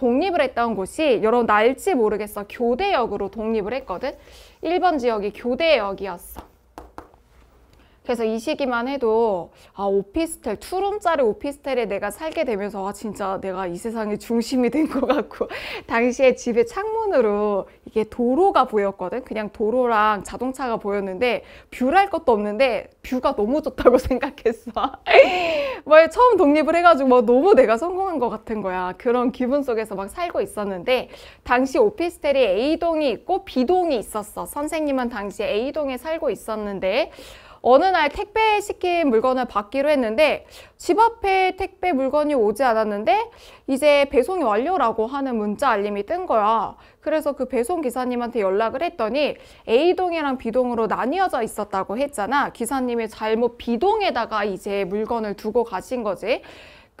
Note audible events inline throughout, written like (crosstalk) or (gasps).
독립을 했던 곳이 여러 분 날지 모르겠어 교대역으로 독립을 했거든. 1번 지역이 교대역이었어. 그래서 이 시기만 해도 아 오피스텔 투룸짜리 오피스텔에 내가 살게 되면서 아 진짜 내가 이 세상의 중심이 된 것 같고 (laughs) 당시에 집의 창문으로 이게 도로가 보였거든 그냥 도로랑 자동차가 보였는데 뷰랄 것도 없는데 뷰가 너무 좋다고 (laughs) 생각했어 (laughs) 뭐 처음 독립을 해가지고 뭐 너무 내가 성공한 것 같은 거야 그런 기분 속에서 막 살고 있었는데 당시 오피스텔이 A동이 있고 B동이 있었어 선생님은 당시 A동에 살고 있었는데 어느 날 택배 시킨 물건을 받기로 했는데 집 앞에 택배 물건이 오지 않았는데 이제 배송이 완료라고 하는 문자 알림이 뜬 거야. 그래서 그 배송 기사님한테 연락을 했더니 A동이랑 B동으로 나뉘어져 있었다고 했잖아. 기사님이 잘못 B동에다가 이제 물건을 두고 가신 거지.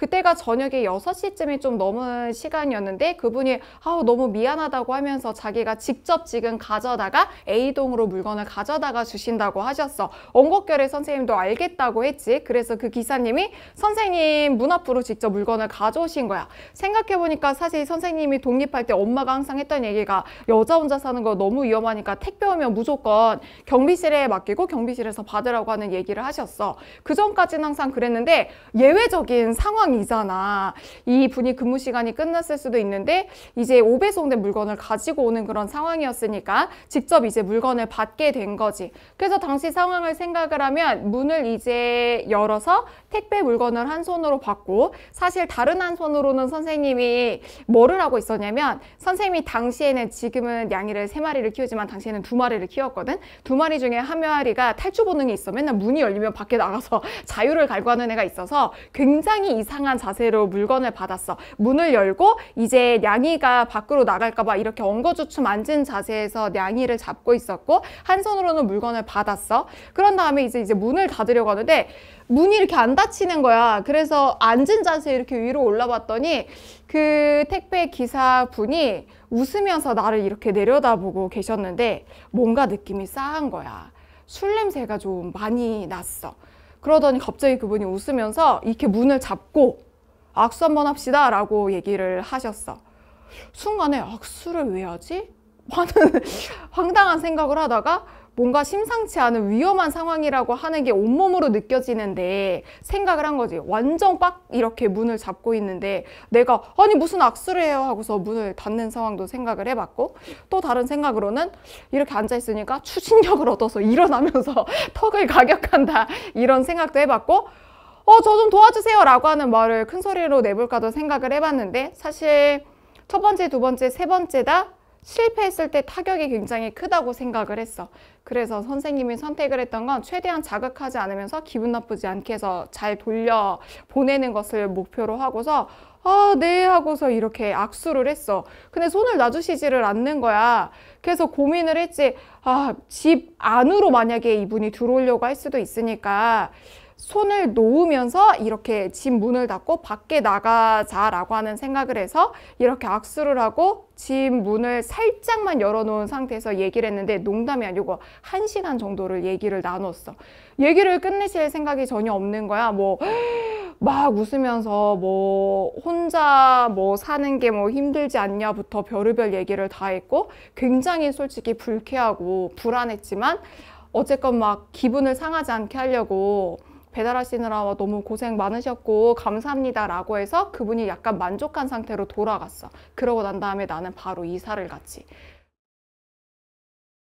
그때가 저녁에 6시쯤이 좀 넘은 시간이었는데 그분이 아우 너무 미안하다고 하면서 자기가 직접 지금 가져다가 A동으로 물건을 가져다가 주신다고 하셨어. 원곡결에 선생님도 알겠다고 했지. 그래서 그 기사님이 선생님 문 앞으로 직접 물건을 가져오신 거야. 생각해보니까 사실 선생님이 독립할 때 엄마가 항상 했던 얘기가 여자 혼자 사는 거 너무 위험하니까 택배 오면 무조건 경비실에 맡기고 경비실에서 받으라고 하는 얘기를 하셨어. 그 전까지는 항상 그랬는데 예외적인 상황 상황이잖아. 이 분이 근무 시간이 끝났을 수도 있는데 이제 오배송된 물건을 가지고 오는 그런 상황이었으니까 직접 이제 물건을 받게 된 거지. 그래서 당시 상황을 생각을 하면 문을 이제 열어서 택배 물건을 한 손으로 받고 사실 다른 한 손으로는 선생님이 뭐를 하고 있었냐면 선생님이 당시에는 지금은 양이를 세 마리를 키우지만 당시에는 두 마리를 키웠거든. 두 마리 중에 한 마리가 탈출 본능이 있어. 맨날 문이 열리면 밖에 나가서 (laughs) 자유를 갈구하는 애가 있어서 굉장히 이상 이상한 자세로 물건을 받았어. 문을 열고 이제 냥이가 밖으로 나갈까봐 이렇게 엉거주춤 앉은 자세에서 냥이를 잡고 있었고 한 손으로는 물건을 받았어. 그런 다음에 이제 이제 문을 닫으려고 하는데 문이 이렇게 안 닫히는 거야. 그래서 앉은 자세 이렇게 위로 올라봤더니 그 택배 기사분이 웃으면서 나를 이렇게 내려다보고 계셨는데 뭔가 느낌이 싸한 거야. 술 냄새가 좀 많이 났어. 그러더니 갑자기 그분이 웃으면서 이렇게 문을 잡고 악수 한번 합시다 라고 얘기를 하셨어. 순간에 악수를 왜 하지? 하는 (laughs) 황당한 생각을 하다가 뭔가 심상치 않은 위험한 상황이라고 하는 게 온몸으로 느껴지는데 생각을 한 거지. 완전 빡 이렇게 문을 잡고 있는데 내가 아니 무슨 악수를 해요 하고서 문을 닫는 상황도 생각을 해봤고 또 다른 생각으로는 이렇게 앉아있으니까 추진력을 얻어서 (laughs) 일어나면서 (laughs) 턱을 가격한다 이런 생각도 해봤고 어, 저 좀 도와주세요 라고 하는 말을 큰 소리로 내볼까도 생각을 해봤는데 사실 첫 번째, 두 번째, 세 번째다 실패했을 때 타격이 굉장히 크다고 생각을 했어. 그래서 선생님이 선택을 했던 건 최대한 자극하지 않으면서 기분 나쁘지 않게 해서 잘 돌려 보내는 것을 목표로 하고서 아, 네 하고서 이렇게 악수를 했어. 근데 손을 놔주시지를 않는 거야. 그래서 고민을 했지. 아, 집 안으로 만약에 이분이 들어오려고 할 수도 있으니까 손을 놓으면서 이렇게 집 문을 닫고 밖에 나가자라고 하는 생각을 해서 이렇게 악수를 하고 집 문을 살짝만 열어놓은 상태에서 얘기를 했는데 농담이 아니고 한 시간 정도를 얘기를 나눴어. 얘기를 끝내실 생각이 전혀 없는 거야. 뭐. (gasps) 막 웃으면서 뭐 혼자 뭐 사는 게 뭐 힘들지 않냐부터 별의별 얘기를 다 했고 굉장히 솔직히 불쾌하고 불안했지만 어쨌건 막 기분을 상하지 않게 하려고 배달하시느라 너무 고생 많으셨고 감사합니다 라고 해서 그분이 약간 만족한 상태로 돌아갔어. 그러고 난 다음에 나는 바로 이사를 갔지.